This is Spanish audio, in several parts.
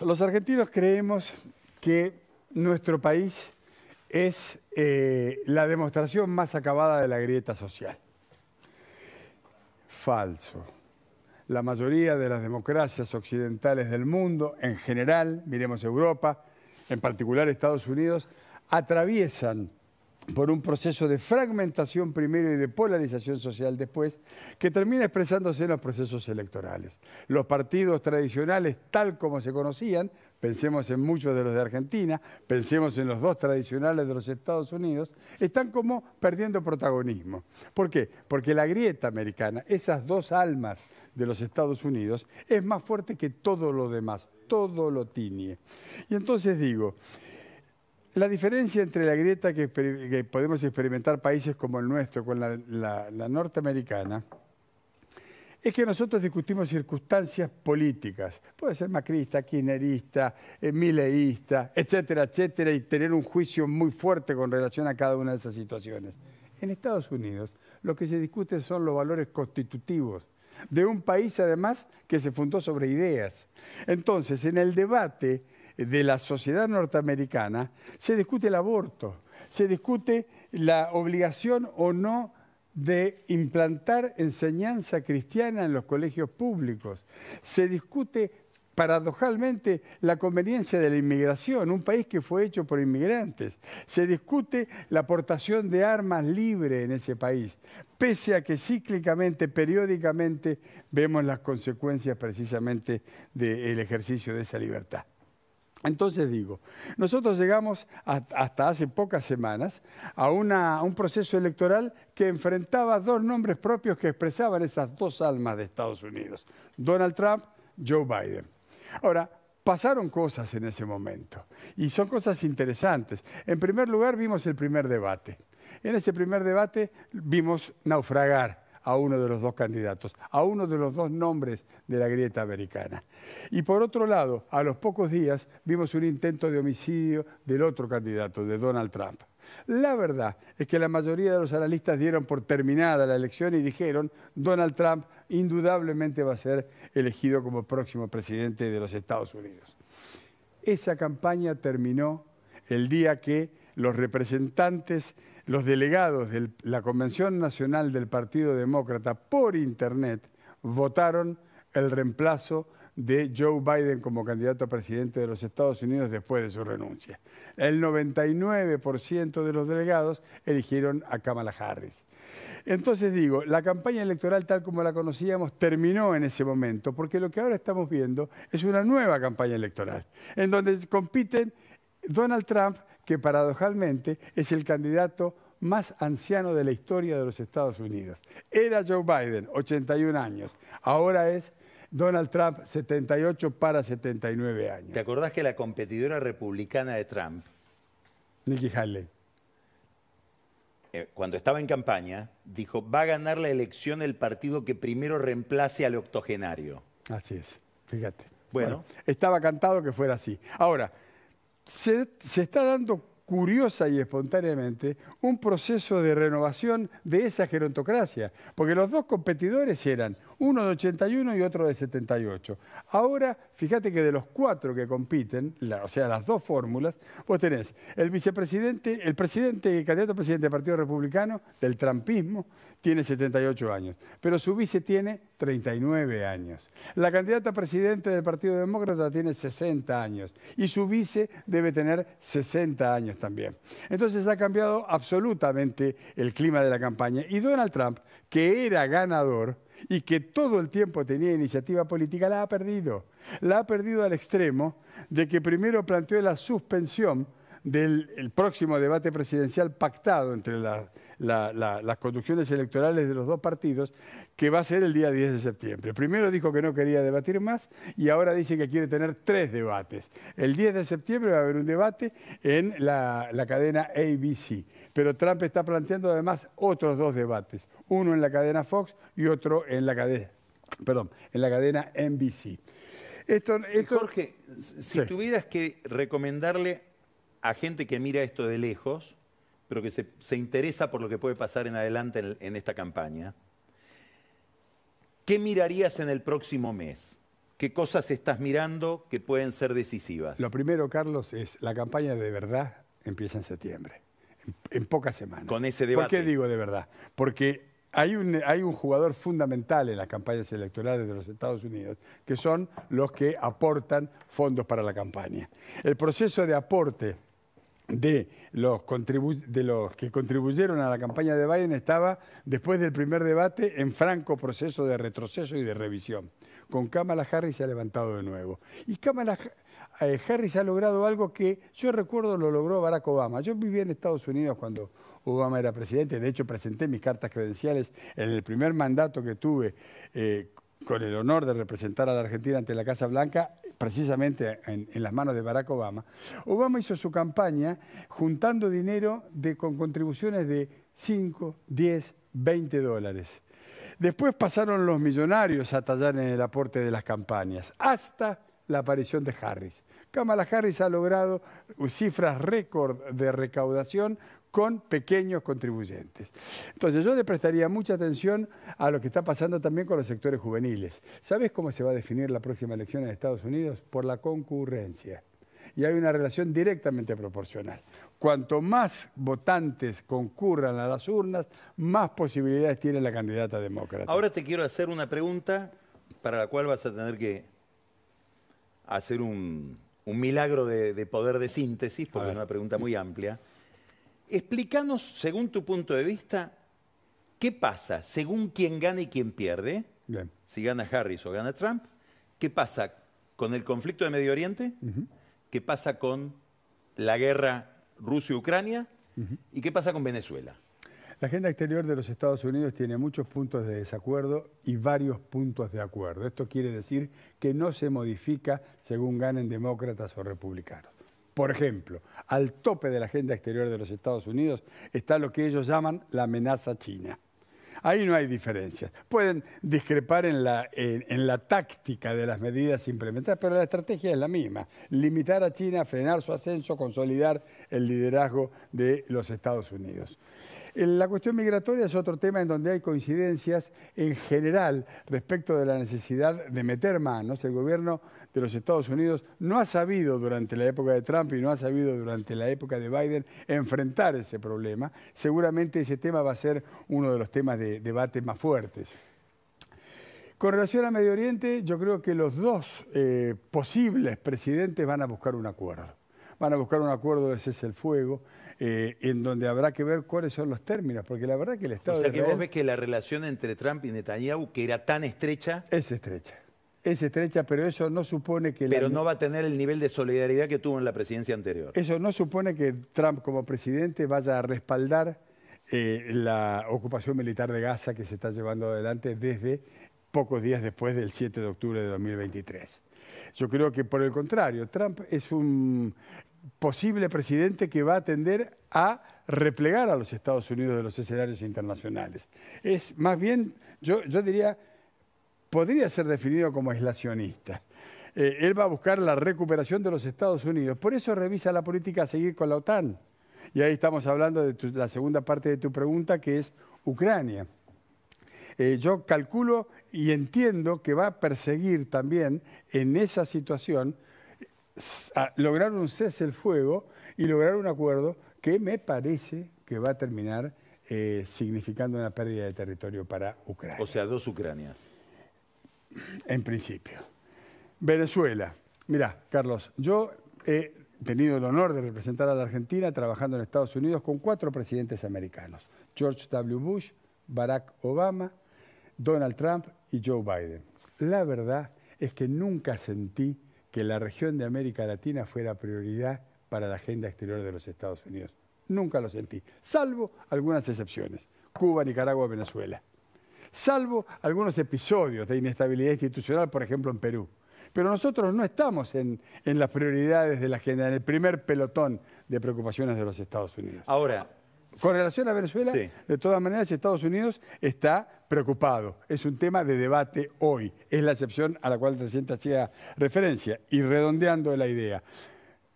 Los argentinos creemos que nuestro país es eh, la demostración más acabada de la grieta social. Falso. La mayoría de las democracias occidentales del mundo, en general, miremos Europa, en particular Estados Unidos, atraviesan por un proceso de fragmentación primero y de polarización social después, que termina expresándose en los procesos electorales. Los partidos tradicionales, tal como se conocían, pensemos en muchos de los de Argentina, pensemos en los dos tradicionales de los Estados Unidos, están como perdiendo protagonismo. ¿Por qué? Porque la grieta americana, esas dos almas de los Estados Unidos, es más fuerte que todo lo demás, todo lo tiñe. Y entonces digo, la diferencia entre la grieta que, podemos experimentar países como el nuestro con la, norteamericana es que nosotros discutimos circunstancias políticas. Puede ser macrista, kirchnerista, eh, mileísta, etcétera, etcétera, y tener un juicio muy fuerte con relación a cada una de esas situaciones. En Estados Unidos lo que se discute son los valores constitutivos de un país, además, que se fundó sobre ideas. Entonces, en el debate de la sociedad norteamericana, se discute el aborto, se discute la obligación o no de implantar enseñanza cristiana en los colegios públicos, se discute paradojalmente la conveniencia de la inmigración, un país que fue hecho por inmigrantes. Se discute la aportación de armas libres en ese país, pese a que cíclicamente, periódicamente, vemos las consecuencias precisamente del ejercicio de esa libertad. Entonces digo, nosotros llegamos hasta hace pocas semanas a, un proceso electoral que enfrentaba dos nombres propios que expresaban esas dos almas de Estados Unidos, Donald Trump, Joe Biden. Ahora, pasaron cosas en ese momento y son cosas interesantes. En primer lugar, vimos el primer debate. En ese primer debate vimos naufragar a uno de los dos candidatos, a uno de los dos nombres de la grieta americana. Y por otro lado, a los pocos días vimos un intento de homicidio del otro candidato, de Donald Trump. La verdad es que la mayoría de los analistas dieron por terminada la elección y dijeron, Donald Trump indudablemente va a ser elegido como próximo presidente de los Estados Unidos. Esa campaña terminó el día que los representantes los delegados de la Convención Nacional del Partido Demócrata por Internet votaron el reemplazo de Joe Biden como candidato a presidente de los Estados Unidos después de su renuncia. El 99% de los delegados eligieron a Kamala Harris. Entonces digo, la campaña electoral tal como la conocíamos terminó en ese momento, porque lo que ahora estamos viendo es una nueva campaña electoral, en donde compiten Donald Trump que paradojalmente es el candidato más anciano de la historia de los Estados Unidos. Era Joe Biden, 81 años. Ahora es Donald Trump, 78 para 79 años. ¿Te acordás que la competidora republicana de Trump? Nikki Haley. Eh, cuando estaba en campaña, dijo, va a ganar la elección el partido que primero reemplace al octogenario. Así es, fíjate. bueno, bueno estaba cantado que fuera así. Ahora, se, está dando curiosa y espontáneamente un proceso de renovación de esa gerontocracia, porque los dos competidores eran uno de 81 y otro de 78. Ahora, fíjate que de los cuatro que compiten, o sea, las dos fórmulas, vos tenés el vicepresidente, el presidente, el candidato presidente del Partido Republicano, del Trumpismo tiene 78 años, pero su vice tiene 39 años. La candidata presidente del Partido Demócrata tiene 60 años y su vice debe tener 60 años también. Entonces ha cambiado absolutamente el clima de la campaña y Donald Trump, que era ganador, y que todo el tiempo tenía iniciativa política, la ha perdido. La ha perdido al extremo de que primero planteó la suspensión del próximo debate presidencial pactado entre las conducciones electorales de los dos partidos, que va a ser el día 10 de septiembre. Primero dijo que no quería debatir más y ahora dice que quiere tener tres debates. El 10 de septiembre va a haber un debate en la, cadena ABC, pero Trump está planteando además otros dos debates, uno en la cadena Fox y otro en la cadena, perdón, en la cadena NBC. Esto, Jorge, si tuvieras que recomendarle a gente que mira esto de lejos, pero que se, interesa por lo que puede pasar en adelante en, esta campaña. ¿Qué mirarías en el próximo mes? ¿Qué cosas estás mirando que pueden ser decisivas? Lo primero, Carlos, es la campaña de verdad empieza en septiembre, en, pocas semanas. Con ese debate. ¿Por qué digo de verdad? Porque hay un, jugador fundamental en las campañas electorales de los Estados Unidos, que son los que aportan fondos para la campaña. El proceso de aporte de los, que contribuyeron a la campaña de Biden estaba después del primer debate en franco proceso de retroceso y de revisión. Con Kamala Harris se ha levantado de nuevo. Y Kamala eh, Harris ha logrado algo que yo recuerdo lo logró Barack Obama. Yo vivía en Estados Unidos cuando Obama era presidente, de hecho presenté mis cartas credenciales en el primer mandato que tuve. Eh, con el honor de representar a la Argentina ante la Casa Blanca, precisamente en, las manos de Barack Obama, Obama hizo su campaña juntando dinero con contribuciones de 5, 10, 20 dólares. Después pasaron los millonarios a tallar en el aporte de las campañas, hasta la aparición de Harris. Kamala Harris ha logrado cifras récord de recaudación con pequeños contribuyentes. Entonces yo le prestaría mucha atención a lo que está pasando también con los sectores juveniles. ¿Sabes cómo se va a definir la próxima elección en Estados Unidos? Por la concurrencia. Y hay una relación directamente proporcional. Cuanto más votantes concurran a las urnas, más posibilidades tiene la candidata demócrata. Ahora te quiero hacer una pregunta para la cual vas a tener que hacer un, milagro de poder de síntesis, porque es una pregunta muy amplia. Explícanos, según tu punto de vista, qué pasa según quién gana y quién pierde. Si gana Harris o gana Trump, qué pasa con el conflicto de Medio Oriente, qué pasa con la guerra Rusia-Ucrania y qué pasa con Venezuela. La agenda exterior de los Estados Unidos tiene muchos puntos de desacuerdo y varios puntos de acuerdo. Esto quiere decir que no se modifica según ganen demócratas o republicanos. Por ejemplo, al tope de la agenda exterior de los Estados Unidos está lo que ellos llaman la amenaza china. Ahí no hay diferencias. Pueden discrepar en la, en la táctica de las medidas implementadas, pero la estrategia es la misma. Limitar a China, frenar su ascenso, consolidar el liderazgo de los Estados Unidos. Eh, la cuestión migratoria es otro tema en donde hay coincidencias en general respecto de la necesidad de meter manos. El gobierno de los Estados Unidos no ha sabido durante la época de Trump y no ha sabido durante la época de Biden enfrentar ese problema. Seguramente ese tema va a ser uno de los temas de debate más fuertes. Con relación a Medio Oriente, yo creo que los dos eh, posibles presidentes van a buscar un acuerdo van a buscar un acuerdo ese es el fuego, eh, en donde habrá que ver cuáles son los términos, porque la verdad que el Estado... O sea que vos ves que la relación entre Trump y Netanyahu, que era tan estrecha... Es estrecha. Es estrecha, pero eso no supone que... Pero no va a tener el nivel de solidaridad que tuvo en la presidencia anterior. Eso no supone que Trump como presidente vaya a respaldar eh, la ocupación militar de Gaza que se está llevando adelante desde pocos días después del 7 de octubre de 2023. Yo creo que por el contrario, Trump es un posible presidente que va a tender a replegar a los Estados Unidos de los escenarios internacionales. Es más bien, yo, diría, podría ser definido como aislacionista. Eh, él va a buscar la recuperación de los Estados Unidos. Por eso revisa la política a seguir con la OTAN. Y ahí estamos hablando de la segunda parte de tu pregunta, que es Ucrania. Eh, yo calculo y entiendo que va a perseguir también en esa situación lograr un cese el fuego y lograr un acuerdo que me parece que va a terminar eh, significando una pérdida de territorio para Ucrania. O sea, dos Ucranias. En principio. Venezuela. Mirá, Carlos, yo he tenido el honor de representar a la Argentina trabajando en Estados Unidos con cuatro presidentes americanos. George W. Bush, Barack Obama, Donald Trump y Joe Biden. La verdad es que nunca sentí que la región de América Latina fuera prioridad para la agenda exterior de los Estados Unidos. Nunca lo sentí, salvo algunas excepciones, Cuba, Nicaragua, Venezuela, salvo algunos episodios de inestabilidad institucional, por ejemplo, en Perú. Pero nosotros no estamos en, en las prioridades de la agenda, en el primer pelotón de preocupaciones de los Estados Unidos. Ahora, con relación a Venezuela, de todas maneras, Estados Unidos está preocupado. Es un tema de debate hoy. Es la excepción a la cual recién hacía referencia. Y redondeando la idea.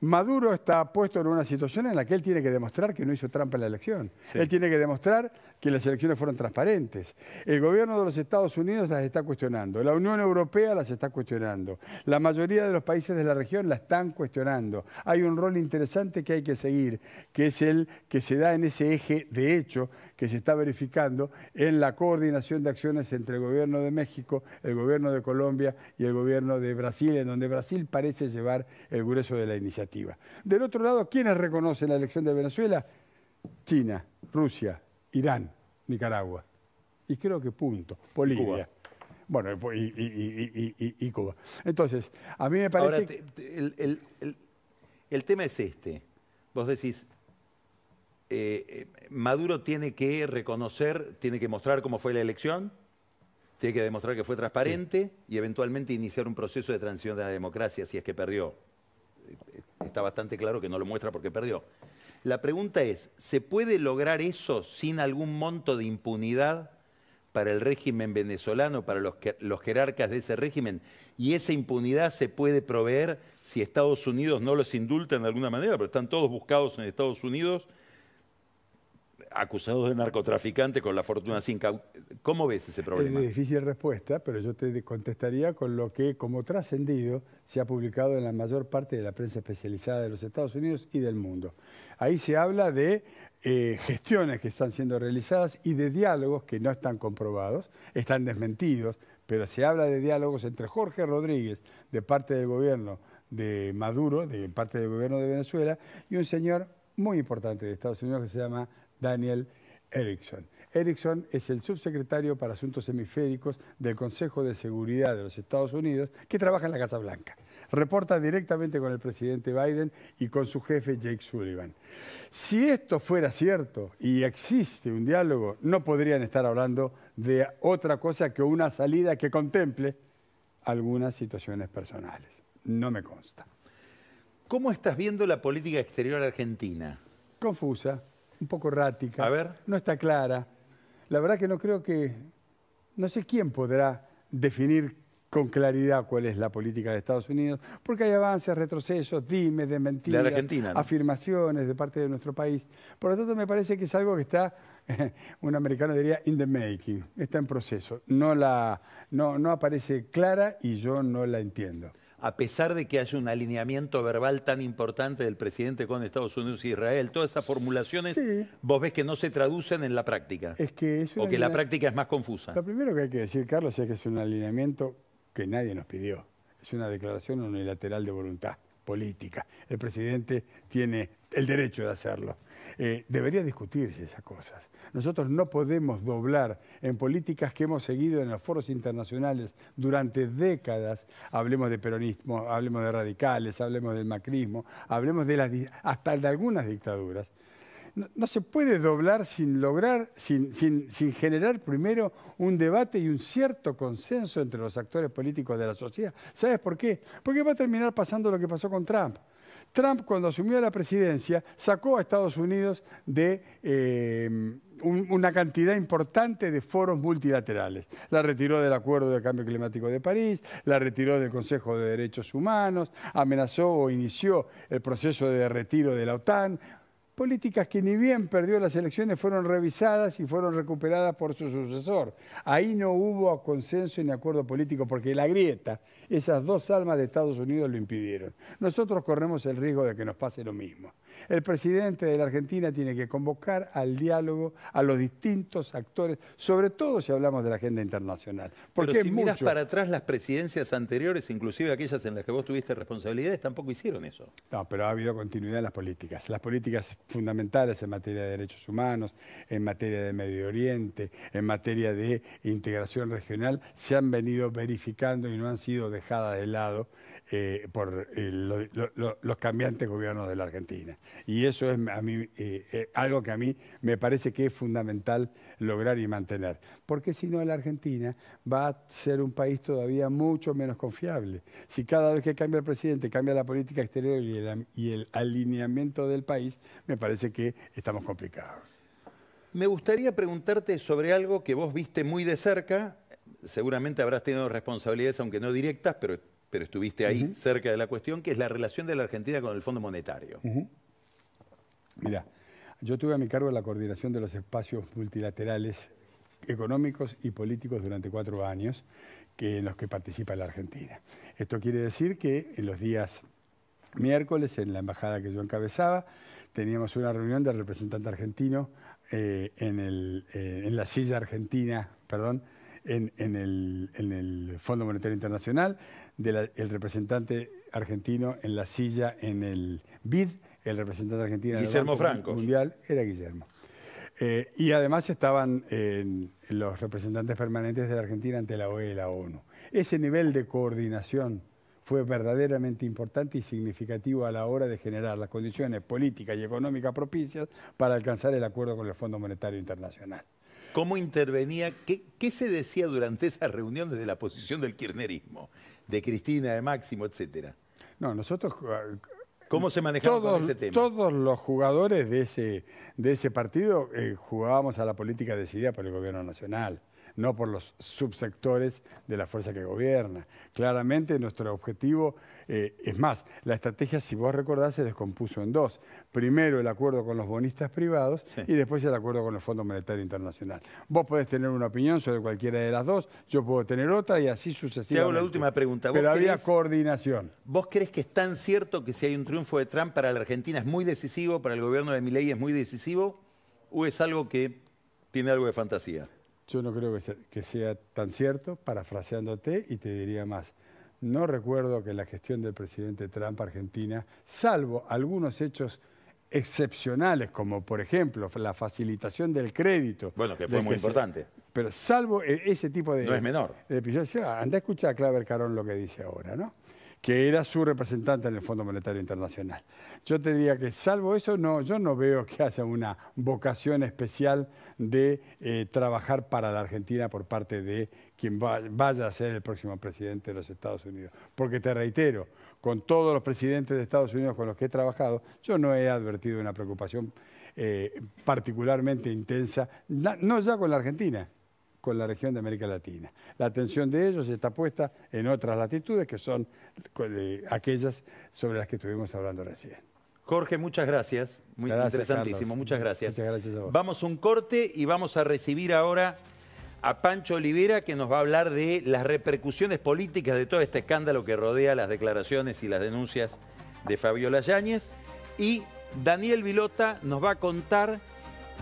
Maduro está puesto en una situación en la que él tiene que demostrar que no hizo trampa en la elección. Él tiene que demostrar que las elecciones fueron transparentes. El gobierno de los Estados Unidos las está cuestionando, la Unión Europea las está cuestionando, la mayoría de los países de la región las están cuestionando. Hay un rol interesante que hay que seguir, que es el que se da en ese eje de hecho que se está verificando en la coordinación de acciones entre el gobierno de México, el gobierno de Colombia y el gobierno de Brasil, en donde Brasil parece llevar el grueso de la iniciativa. Del otro lado, ¿quiénes reconocen la elección de Venezuela? China, Rusia, Irán, Nicaragua. Y creo que punto. Bolivia. Bueno, y, Cuba. Entonces, a mí me parece... el, tema es este. Vos decís, eh, eh, Maduro tiene que reconocer, tiene que mostrar cómo fue la elección, tiene que demostrar que fue transparente y eventualmente iniciar un proceso de transición de la democracia si es que perdió. Eh, está bastante claro que no lo muestra porque perdió. La pregunta es, ¿se puede lograr eso sin algún monto de impunidad para el régimen venezolano, para los, jerarcas de ese régimen? ¿Y esa impunidad se puede proveer si Estados Unidos no los indulta de alguna manera? Pero están todos buscados en Estados Unidos acusados de narcotraficante con la fortuna sin ¿Cómo ves ese problema? Es difícil respuesta, pero yo te contestaría con lo que, como trascendido, se ha publicado en la mayor parte de la prensa especializada de los Estados Unidos y del mundo. Ahí se habla de eh, gestiones que están siendo realizadas y de diálogos que no están comprobados, están desmentidos, pero se habla de diálogos entre Jorge Rodríguez, de parte del gobierno de Maduro, de parte del gobierno de Venezuela, y un señor muy importante de Estados Unidos que se llama Daniel Erickson. Erickson es el subsecretario para Asuntos Hemisféricos del Consejo de Seguridad de los Estados Unidos, que trabaja en la Casa Blanca. Reporta directamente con el presidente Biden y con su jefe Jake Sullivan. Si esto fuera cierto y existe un diálogo, no podrían estar hablando de otra cosa que una salida que contemple algunas situaciones personales. No me consta. ¿Cómo estás viendo la política exterior argentina? Confusa un poco errática. No está clara. La verdad que no creo que, no sé quién podrá definir con claridad cuál es la política de Estados Unidos, porque hay avances, retrocesos, dimes, desmentidas, de afirmaciones de parte de nuestro país. Por lo tanto, me parece que es algo que está, un americano diría, in the making, está en proceso. No, la, no, no aparece clara y yo no la entiendo a pesar de que haya un alineamiento verbal tan importante del presidente con Estados Unidos e Israel, todas esas formulaciones vos ves que no se traducen en la práctica. Es que es o que la práctica es más confusa. Lo primero que hay que decir, Carlos, es que es un alineamiento que nadie nos pidió. Es una declaración unilateral de voluntad política. El presidente tiene el derecho de hacerlo. Eh, debería discutirse esas cosas. Nosotros no podemos doblar en políticas que hemos seguido en los foros internacionales durante décadas. Hablemos de peronismo, hablemos de radicales, hablemos del macrismo, hablemos de las, hasta de algunas dictaduras. No, se puede doblar sin lograr, sin, sin generar primero un debate y un cierto consenso entre los actores políticos de la sociedad. ¿Sabes por qué? Porque va a terminar pasando lo que pasó con Trump. Trump cuando asumió la presidencia sacó a Estados Unidos de eh, una cantidad importante de foros multilaterales. La retiró del Acuerdo de Cambio Climático de París, la retiró del Consejo de Derechos Humanos, amenazó o inició el proceso de retiro de la OTAN. Políticas que ni bien perdió las elecciones fueron revisadas y fueron recuperadas por su sucesor. Ahí no hubo consenso ni acuerdo político porque la grieta, esas dos almas de Estados Unidos lo impidieron. Nosotros corremos el riesgo de que nos pase lo mismo. El presidente de la Argentina tiene que convocar al diálogo a los distintos actores, sobre todo si hablamos de la agenda internacional. Porque Pero si para atrás las presidencias anteriores, inclusive aquellas en las que vos tuviste responsabilidades, tampoco hicieron eso. No, pero ha habido continuidad en las políticas. Las políticas fundamentales en materia de derechos humanos, en materia de Medio Oriente, en materia de integración regional, se han venido verificando y no han sido dejadas de lado eh, por eh, los cambiantes gobiernos de la Argentina. Y eso es a mí, eh, algo que a mí me parece que es fundamental lograr y mantener, porque si no la Argentina va a ser un país todavía mucho menos confiable. Si cada vez que cambia el presidente cambia la política exterior y el, y el alineamiento del país, me parece que estamos complicados. Me gustaría preguntarte sobre algo que vos viste muy de cerca. Seguramente habrás tenido responsabilidades, aunque no directas, pero, pero estuviste ahí cerca de la cuestión, que es la relación de la Argentina con el Fondo Monetario. Mira, yo tuve a mi cargo la coordinación de los espacios multilaterales económicos y políticos durante cuatro años que, en los que participa la Argentina. Esto quiere decir que en los días miércoles, en la embajada que yo encabezaba, teníamos una reunión del representante argentino eh, eh, en, la silla argentina, perdón, en, el, Fondo Monetario Internacional, del representante argentino en la silla en el BID, el representante argentino en el Mundial era Guillermo. Eh, y además estaban los representantes permanentes de la Argentina ante la OE y la ONU. Ese nivel de coordinación fue verdaderamente importante y significativo a la hora de generar las condiciones políticas y económicas propicias para alcanzar el acuerdo con el Fondo Monetario Internacional. ¿Cómo intervenía? ¿Qué, se decía durante esa reunión desde la posición del kirchnerismo? De Cristina, de Máximo, etcétera. No, nosotros eh, ¿Cómo se manejaba todos, ese tema? Todos los jugadores de ese, de ese partido eh, jugábamos a la política decidida por el gobierno nacional no por los subsectores de la fuerza que gobierna. Claramente nuestro objetivo, eh, es más, la estrategia, si vos recordás, se descompuso en dos. Primero el acuerdo con los bonistas privados y después el acuerdo con el Fondo Monetario Internacional. Vos podés tener una opinión sobre cualquiera de las dos, yo puedo tener otra y así sucesivamente. hago la última pregunta. Pero había coordinación. ¿Vos crees que es tan cierto que si hay un triunfo de Trump para la Argentina es muy decisivo, para el gobierno de Milei es muy decisivo? ¿O es algo que tiene algo de fantasía? Yo no creo que sea, que sea, tan cierto, parafraseándote, y te diría más. No recuerdo que la gestión del presidente Trump Argentina, salvo algunos hechos excepcionales, como por ejemplo la facilitación del crédito. Bueno, que fue muy importante. pero salvo e, ese tipo de... No es menor. De anda a escuchar a Claver Carón lo que dice ahora, ¿no? que era su representante en el Fondo Monetario Internacional. Yo te diría que salvo eso, no, yo no veo que haya una vocación especial de eh, trabajar para la Argentina por parte de quien vaya a ser el próximo presidente de los Estados Unidos. Porque te reitero, con todos los presidentes de Estados Unidos con los que he trabajado, yo no he advertido una preocupación eh, particularmente intensa, no ya con la Argentina, con la región de América Latina. La atención de ellos está puesta en otras latitudes que son eh, aquellas sobre las que estuvimos hablando recién. Jorge, muchas gracias. Muy interesantísimo, muchas gracias. Muchas gracias a vos. Vamos a un corte y vamos a recibir ahora a Pancho Olivera que nos va a hablar de las repercusiones políticas de todo este escándalo que rodea las declaraciones y las denuncias de Fabiola Yáñez. Y Daniel Vilota nos va a contar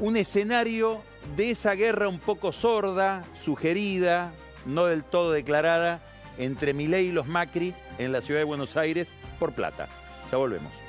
un escenario de esa guerra un poco sorda, sugerida, no del todo declarada, entre Milei y los Macri en la ciudad de Buenos Aires por plata. Ya volvemos.